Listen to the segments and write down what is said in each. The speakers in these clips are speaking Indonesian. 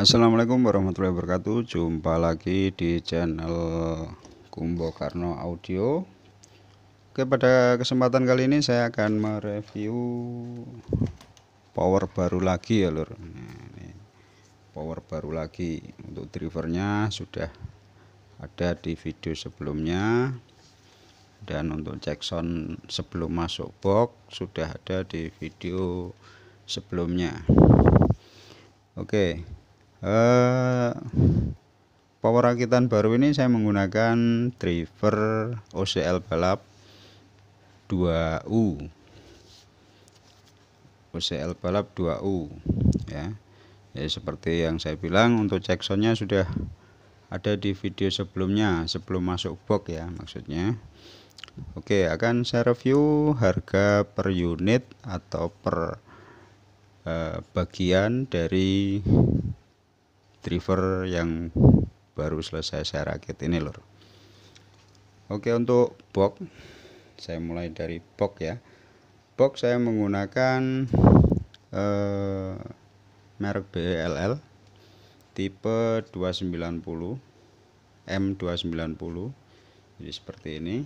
Assalamualaikum warahmatullahi wabarakatuh Jumpa lagi di channel Kumbo Karno Audio Oke pada kesempatan kali ini saya akan mereview Power baru lagi ya lor nah, Power baru lagi Untuk drivernya sudah ada di video sebelumnya Dan untuk Jackson sebelum masuk box Sudah ada di video sebelumnya Oke Eh, power rakitan baru ini saya menggunakan driver OCL balap 2U OCL balap 2U ya ya seperti yang saya bilang untuk Jacksonnya sudah ada di video sebelumnya sebelum masuk box ya maksudnya Oke akan saya review harga per unit atau per eh, bagian dari driver yang baru selesai saya rakit ini lor oke untuk box saya mulai dari box ya box saya menggunakan eh, merek BLL e tipe 290 M290 jadi seperti ini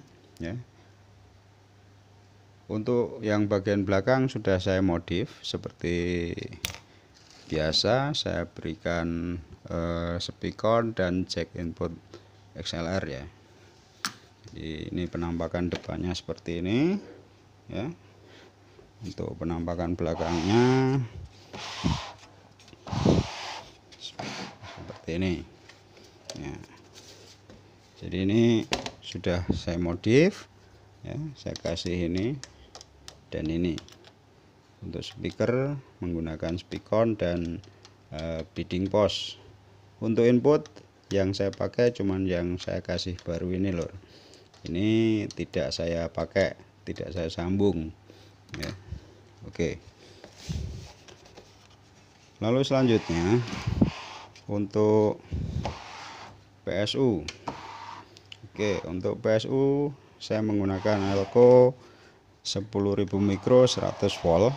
ya untuk yang bagian belakang sudah saya modif seperti biasa saya berikan uh, speaker dan jack input XLR ya jadi ini penampakan depannya seperti ini ya untuk penampakan belakangnya seperti ini ya. jadi ini sudah saya modif ya saya kasih ini dan ini untuk speaker menggunakan speakon dan e, bidding post untuk input yang saya pakai cuman yang saya kasih baru ini lor ini tidak saya pakai tidak saya sambung ya oke lalu selanjutnya untuk PSU oke untuk PSU saya menggunakan Elko 10.000 mikro 100 volt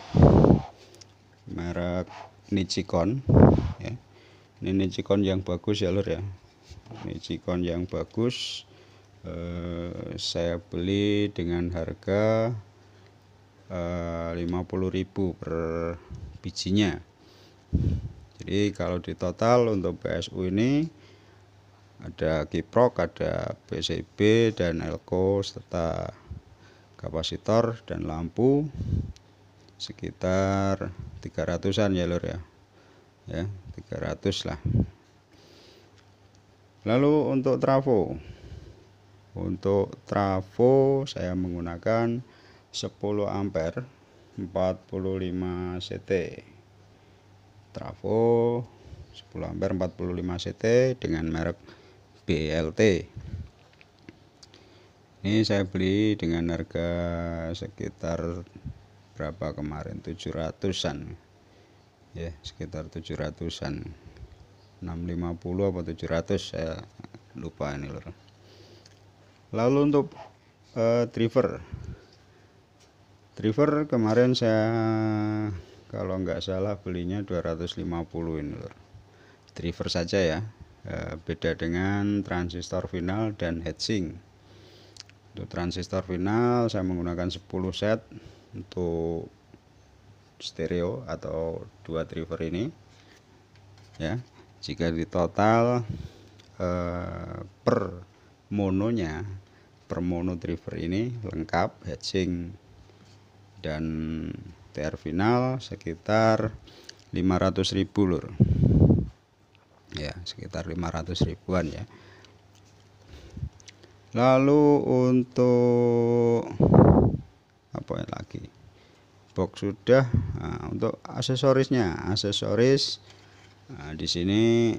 merek Nichicon ya. ini Nichicon yang bagus ya lur ya Nichicon yang bagus eh, saya beli dengan harga eh, 50.000 per bijinya jadi kalau di total untuk PSU ini ada kiprok ada PCB dan elko serta kapasitor dan lampu sekitar 300-an ya lur ya. Ya, 300 lah. Lalu untuk trafo. Untuk trafo saya menggunakan 10 ampere 45 CT. Trafo 10 ampere 45 CT dengan merek BLT ini saya beli dengan harga sekitar berapa kemarin 700an ya sekitar 700an 650 apa 700 saya lupa ini lor lalu untuk uh, driver driver kemarin saya kalau nggak salah belinya 250 ini lor driver saja ya eh, beda dengan transistor final dan heatsink untuk transistor final saya menggunakan 10 set untuk stereo atau dua driver ini ya jika di total eh, per mononya per mono driver ini lengkap hatching dan TR final sekitar 500.000 lur ya sekitar 500 ribuan ya lalu untuk apa ya lagi box sudah nah, untuk aksesorisnya aksesoris nah, di sini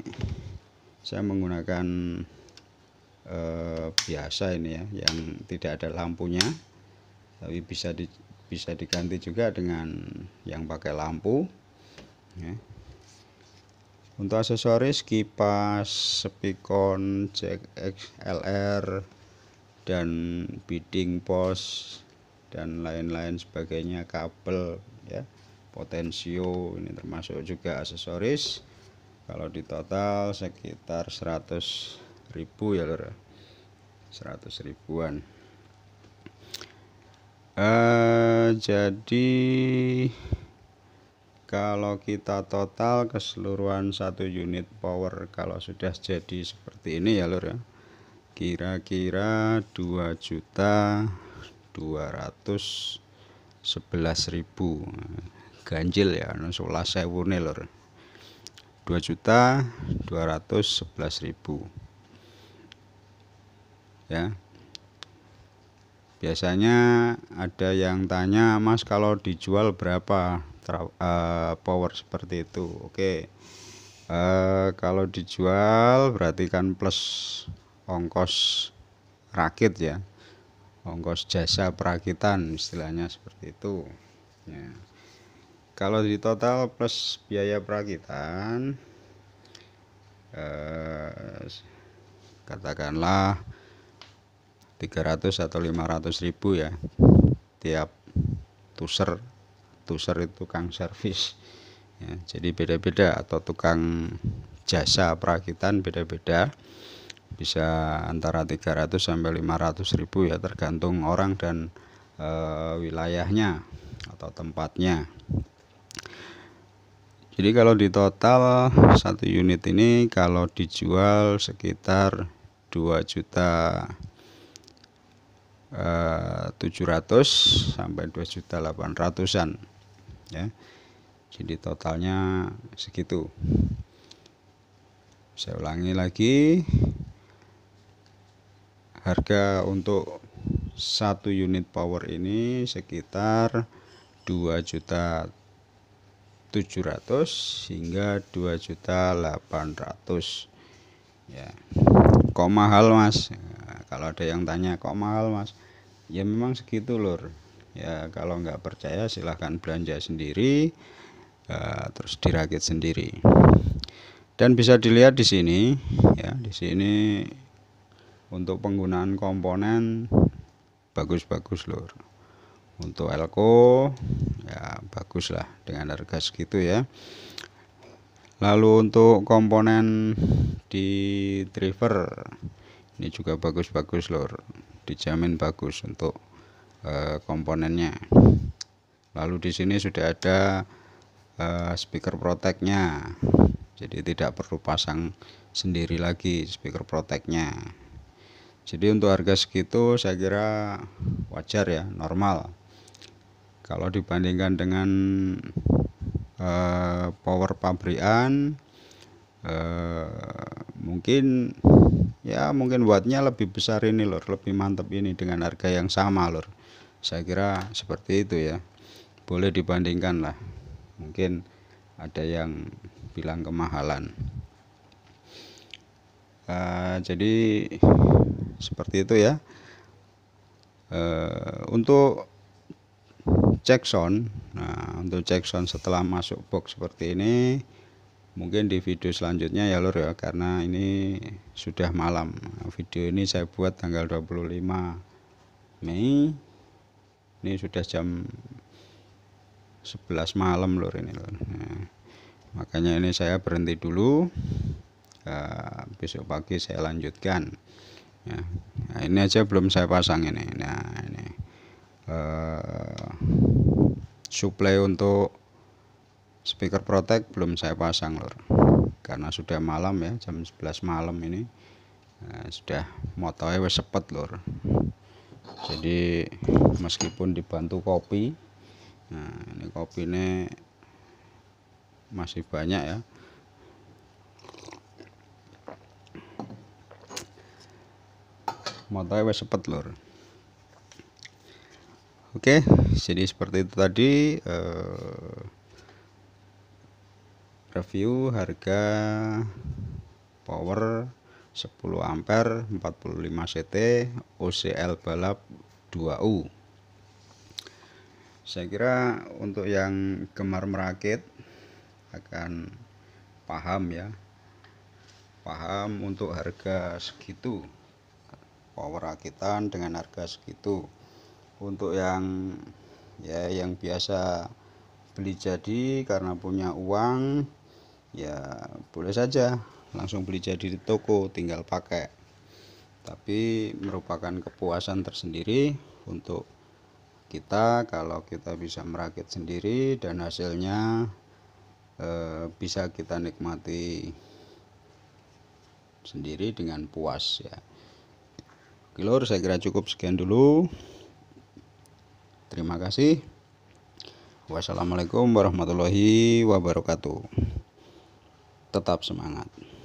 saya menggunakan eh, biasa ini ya yang tidak ada lampunya tapi bisa di, bisa diganti juga dengan yang pakai lampu ya. untuk aksesoris kipas speakon jack XLR dan bidding post dan lain-lain sebagainya kabel ya potensio ini termasuk juga aksesoris kalau di total sekitar 100 ribu ya lor 100 ribuan eh, jadi kalau kita total keseluruhan satu unit power kalau sudah jadi seperti ini ya lor ya kira-kira 2 juta 211.000 ganjil ya anu sekolah sewu lor 2 juta 211.000 ya biasanya ada yang tanya mas kalau dijual berapa uh, power seperti itu oke okay. uh, eh, kalau dijual berarti kan plus ongkos rakit ya ongkos jasa perakitan istilahnya seperti itu ya. kalau di total plus biaya perakitan eh, katakanlah 300 atau 500 ribu ya tiap tuser tuser itu tukang servis ya, jadi beda-beda atau tukang jasa perakitan beda-beda bisa antara 300 sampai 500 ribu ya tergantung orang dan e, wilayahnya atau tempatnya jadi kalau di total satu unit ini kalau dijual sekitar 2 juta 700 eh, sampai 2 juta 800-an ya. Jadi totalnya segitu. Saya ulangi lagi harga untuk satu unit power ini sekitar 2 juta 700 hingga 2 juta 800 ya kok mahal mas ya, kalau ada yang tanya kok mahal mas ya memang segitu lor ya kalau nggak percaya silahkan belanja sendiri uh, terus dirakit sendiri dan bisa dilihat di sini ya di sini untuk penggunaan komponen bagus-bagus lur untuk elko ya bagus lah dengan harga segitu ya lalu untuk komponen di driver ini juga bagus-bagus lur dijamin bagus untuk uh, komponennya lalu di sini sudah ada uh, speaker protectnya jadi tidak perlu pasang sendiri lagi speaker protectnya jadi untuk harga segitu saya kira wajar ya, normal. Kalau dibandingkan dengan eh, power pabrikan eh, mungkin ya mungkin buatnya lebih besar ini lor, lebih mantap ini dengan harga yang sama lor. Saya kira seperti itu ya. Boleh dibandingkan lah. Mungkin ada yang bilang kemahalan. Eh, jadi seperti itu ya uh, untuk check sound nah untuk check sound setelah masuk box seperti ini mungkin di video selanjutnya ya lur ya karena ini sudah malam video ini saya buat tanggal 25 Mei ini sudah jam 11 malam lur ini lor. Nah, makanya ini saya berhenti dulu Nah, besok pagi saya lanjutkan ya. nah, ini aja belum saya pasang ini nah ini uh, eh, supply untuk speaker protect belum saya pasang lor karena sudah malam ya jam 11 malam ini nah, sudah motornya wes sepet lor jadi meskipun dibantu kopi nah ini kopinya masih banyak ya motornya wes cepet lor oke jadi seperti itu tadi uh, review harga power 10 ampere 45 CT OCL balap 2U saya kira untuk yang gemar merakit akan paham ya paham untuk harga segitu power rakitan dengan harga segitu untuk yang ya yang biasa beli jadi karena punya uang ya boleh saja langsung beli jadi di toko tinggal pakai tapi merupakan kepuasan tersendiri untuk kita kalau kita bisa merakit sendiri dan hasilnya e, bisa kita nikmati sendiri dengan puas ya Oke lor, saya kira cukup sekian dulu. Terima kasih. Wassalamualaikum warahmatullahi wabarakatuh. Tetap semangat.